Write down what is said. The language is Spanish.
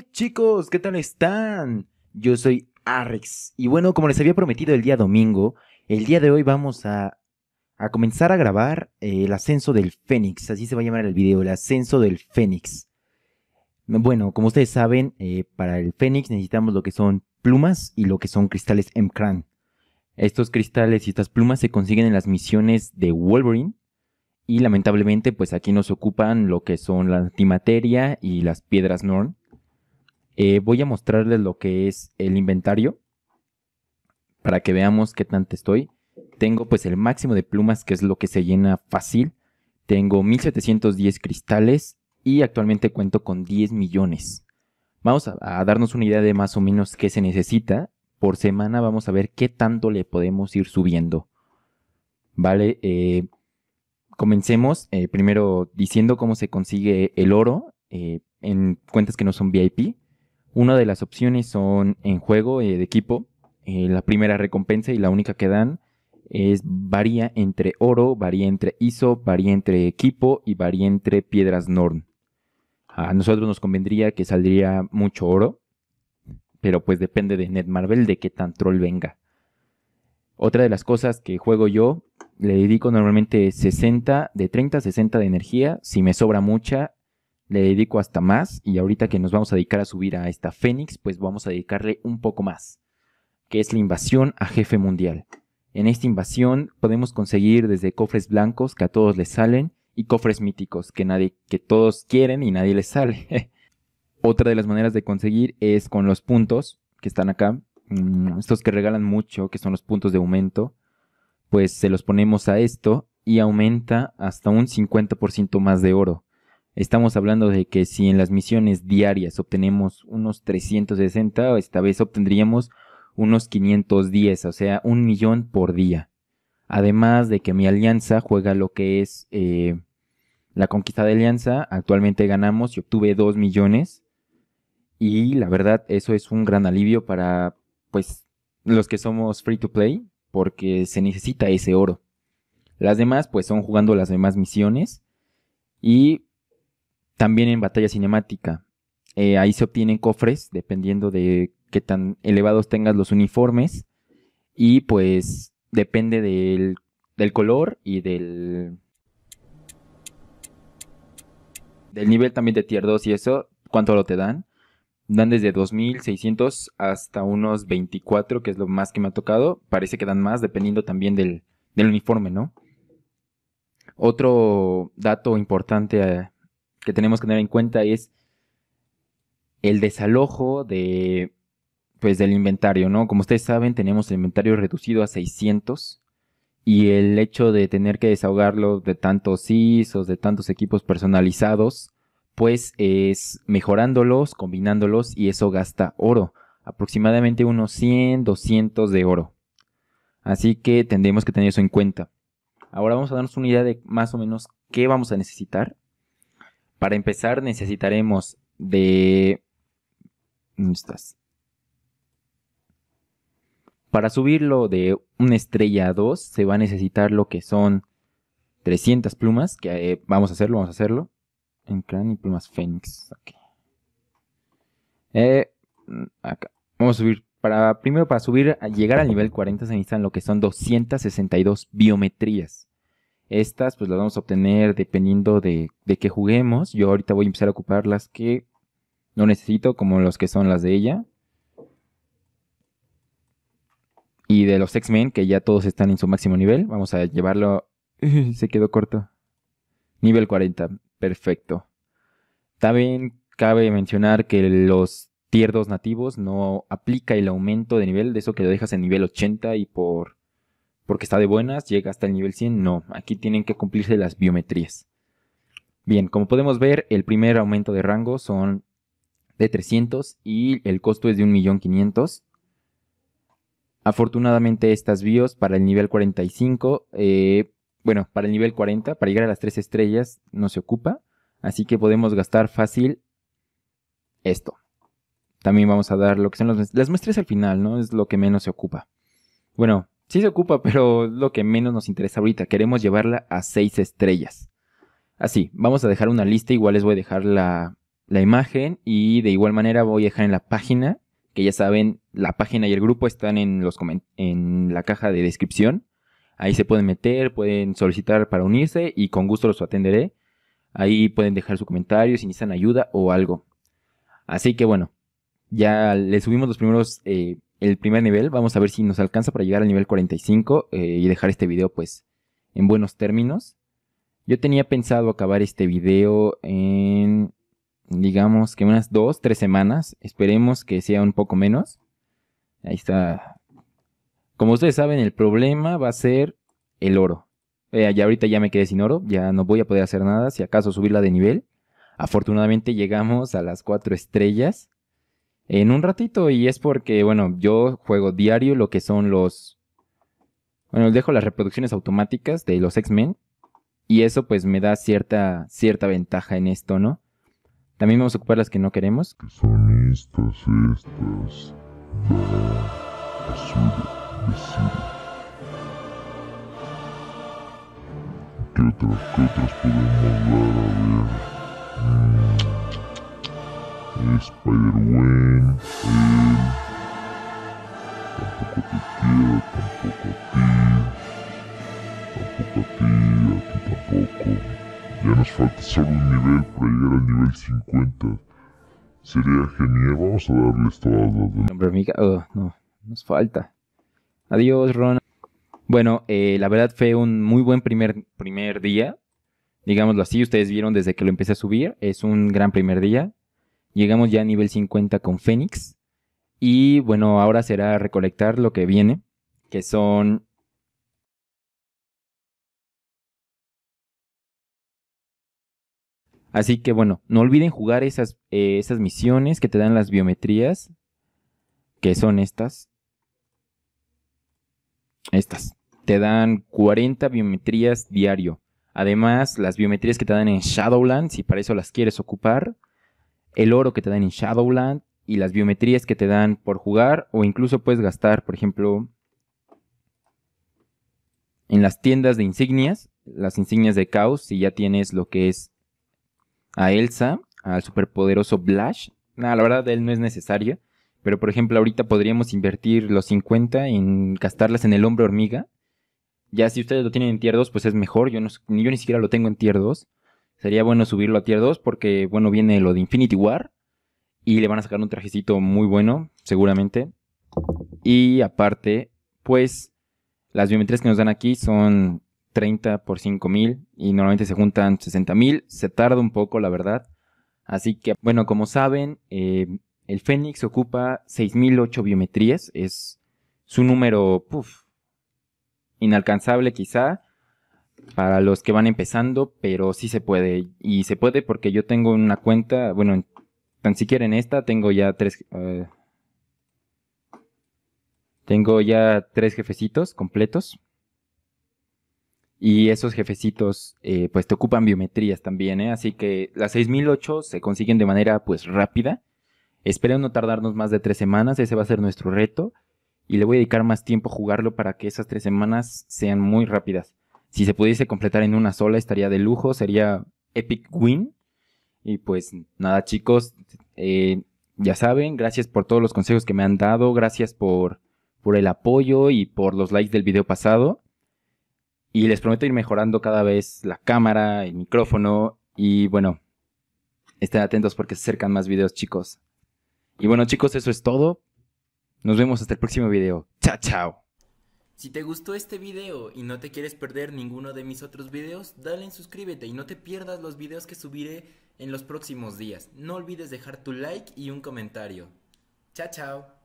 chicos? ¿Qué tal están? Yo soy Arrex. Y bueno, como les había prometido el día domingo, el día de hoy vamos a, comenzar a grabar eh, el ascenso del Fénix. Así se va a llamar el video, el ascenso del Fénix. Bueno, como ustedes saben, eh, para el Fénix necesitamos lo que son plumas y lo que son cristales M-cran. Estos cristales y estas plumas se consiguen en las misiones de Wolverine. Y lamentablemente, pues aquí nos ocupan lo que son la antimateria y las piedras Norn. Eh, voy a mostrarles lo que es el inventario para que veamos qué tanto estoy. Tengo pues el máximo de plumas, que es lo que se llena fácil. Tengo 1710 cristales y actualmente cuento con 10 millones. Vamos a, darnos una idea de más o menos qué se necesita. Por semana vamos a ver qué tanto le podemos ir subiendo. Vale, eh, comencemos eh, primero diciendo cómo se consigue el oro en cuentas que no son VIP. Una de las opciones son en juego eh, de equipo. Eh, la primera recompensa y la única que dan es varía entre oro, varía entre ISO, varía entre equipo y varía entre piedras Norn. A nosotros nos convendría que saldría mucho oro, pero pues depende de Net Marvel de qué tan troll venga. Otra de las cosas que juego yo, le dedico normalmente 60, de 30 a 60 de energía. Si me sobra mucha, le dedico hasta más y ahorita que nos vamos a dedicar a subir a esta Fénix, pues vamos a dedicarle un poco más, que es la invasión a jefe mundial. En esta invasión podemos conseguir desde cofres blancos que a todos les salen y cofres míticos que nadie que todos quieren y nadie les sale. Otra de las maneras de conseguir es con los puntos que están acá, mm, estos que regalan mucho, que son los puntos de aumento, pues se los ponemos a esto y aumenta hasta un 50% más de oro. Estamos hablando de que si en las misiones diarias obtenemos unos 360, esta vez obtendríamos unos 510, o sea, un millón por día. Además de que mi alianza juega lo que es eh, la conquista de alianza, actualmente ganamos y obtuve 2 millones. Y la verdad, eso es un gran alivio para, pues, los que somos free to play, porque se necesita ese oro. Las demás, pues, son jugando las demás misiones. Y también en batalla cinemática. Eh, ahí se obtienen cofres, dependiendo de qué tan elevados tengas los uniformes. Y pues depende del, del color y del, del nivel también de tier 2 y eso, cuánto lo te dan. Dan desde 2600 hasta unos 24, que es lo más que me ha tocado. Parece que dan más, dependiendo también del, del uniforme, ¿no? Otro dato importante eh, que tenemos que tener en cuenta es el desalojo de, pues, del inventario, ¿no? Como ustedes saben, tenemos el inventario reducido a 600 y el hecho de tener que desahogarlo de tantos ISOs, de tantos equipos personalizados, pues es mejorándolos, combinándolos y eso gasta oro, aproximadamente unos 100, 200 de oro. Así que tendremos que tener eso en cuenta. Ahora vamos a darnos una idea de más o menos qué vamos a necesitar para empezar necesitaremos de... ¿Dónde estás? Para subirlo de una estrella a dos se va a necesitar lo que son 300 plumas, que eh, vamos a hacerlo, vamos a hacerlo. En y plumas fénix. Eh, acá. Vamos a subir, para, primero para subir, llegar al nivel 40 se necesitan lo que son 262 biometrías. Estas pues las vamos a obtener dependiendo de, de que juguemos. Yo ahorita voy a empezar a ocupar las que no necesito, como los que son las de ella. Y de los X-Men, que ya todos están en su máximo nivel. Vamos a llevarlo... Se quedó corto. Nivel 40. Perfecto. También cabe mencionar que los tierdos nativos no aplica el aumento de nivel, de eso que lo dejas en nivel 80 y por porque está de buenas, llega hasta el nivel 100. No, aquí tienen que cumplirse las biometrías. Bien, como podemos ver, el primer aumento de rango son de 300 y el costo es de 1.500.000. Afortunadamente estas bios para el nivel 45, eh, bueno, para el nivel 40, para llegar a las 3 estrellas no se ocupa, así que podemos gastar fácil esto. También vamos a dar lo que son las muestras al final, ¿no? Es lo que menos se ocupa. Bueno, Sí se ocupa, pero lo que menos nos interesa ahorita. Queremos llevarla a seis estrellas. Así, vamos a dejar una lista. Igual les voy a dejar la, imagen y de igual manera voy a dejar en la página, que ya saben, la página y el grupo están en, los en la caja de descripción. Ahí se pueden meter, pueden solicitar para unirse y con gusto los atenderé. Ahí pueden dejar su comentario si necesitan ayuda o algo. Así que bueno, ya les subimos los primeros eh, el primer nivel. Vamos a ver si nos alcanza para llegar al nivel 45 eh, y dejar este video pues en buenos términos. Yo tenía pensado acabar este video en, digamos que unas 2, 3 semanas. Esperemos que sea un poco menos. Ahí está. Como ustedes saben, el problema va a ser el oro. Eh, ya ahorita ya me quedé sin oro, ya no voy a poder hacer nada, si acaso subirla de nivel. Afortunadamente llegamos a las 4 estrellas en un ratito y es porque, bueno, yo juego diario lo que son los... Bueno, dejo las reproducciones automáticas de los X-Men y eso pues me da cierta, cierta ventaja en esto, ¿no? También vamos a ocupar las que no queremos. son estas, estas spider Tampoco te quiero, tampoco a ti. Tampoco a ti, a tampoco. Ya nos falta solo un nivel para llegar al nivel 50. Sería genial, vamos a darles todas las del... amiga, oh, no, nos falta. Adiós, Ron. Bueno, eh, la verdad fue un muy buen primer, primer día, digámoslo así, ustedes vieron desde que lo empecé a subir, es un gran primer día, Llegamos ya a nivel 50 con Fénix. Y bueno, ahora será recolectar lo que viene, que son... Así que bueno, no olviden jugar esas, eh, esas misiones que te dan las biometrías, que son estas. Estas. Te dan 40 biometrías diario. Además, las biometrías que te dan en Shadowlands, si para eso las quieres ocupar, el oro que te dan en Shadowland y las biometrías que te dan por jugar o incluso puedes gastar, por ejemplo, en las tiendas de insignias, las insignias de caos, si ya tienes lo que es a Elsa, al superpoderoso Blash. Nada, la verdad, él no es necesario. Pero, por ejemplo, ahorita podríamos invertir los 50 en gastarlas en el hombre hormiga. Ya si ustedes lo tienen en tier 2, pues es mejor. Yo, yo ni siquiera lo tengo en tier 2. Sería bueno subirlo a tier 2 porque, bueno, viene lo de Infinity War y le van a sacar un trajecito muy bueno, seguramente. Y aparte, pues las biometrías que nos dan aquí son 30 por 5000 mil y normalmente se juntan 60.000. Se tarda un poco, la verdad. Así que, bueno, como saben, eh, el Fénix ocupa 6008 biometrías. Es su número, puff, inalcanzable quizá para los que van empezando, pero sí se puede. Y se puede porque yo tengo una cuenta, bueno, tan siquiera en esta tengo ya tres... Eh, tengo ya tres jefecitos completos. Y esos jefecitos, eh, pues te ocupan biometrías también, ¿eh? Así que las 6008 se consiguen de manera, pues, rápida. Espero no tardarnos más de tres semanas, ese va a ser nuestro reto. Y le voy a dedicar más tiempo a jugarlo para que esas tres semanas sean muy rápidas. Si se pudiese completar en una sola, estaría de lujo, sería Epic Win. Y pues nada, chicos, eh, ya saben, gracias por todos los consejos que me han dado, gracias por, por el apoyo y por los likes del video pasado. Y les prometo ir mejorando cada vez la cámara, el micrófono y bueno, estén atentos porque se acercan más videos, chicos. Y bueno, chicos, eso es todo. Nos vemos hasta el próximo video. Chao, chao. Si te gustó este video y no te quieres perder ninguno de mis otros videos, dale en suscríbete y no te pierdas los videos que subiré en los próximos días. No olvides dejar tu like y un comentario. Chao, chao.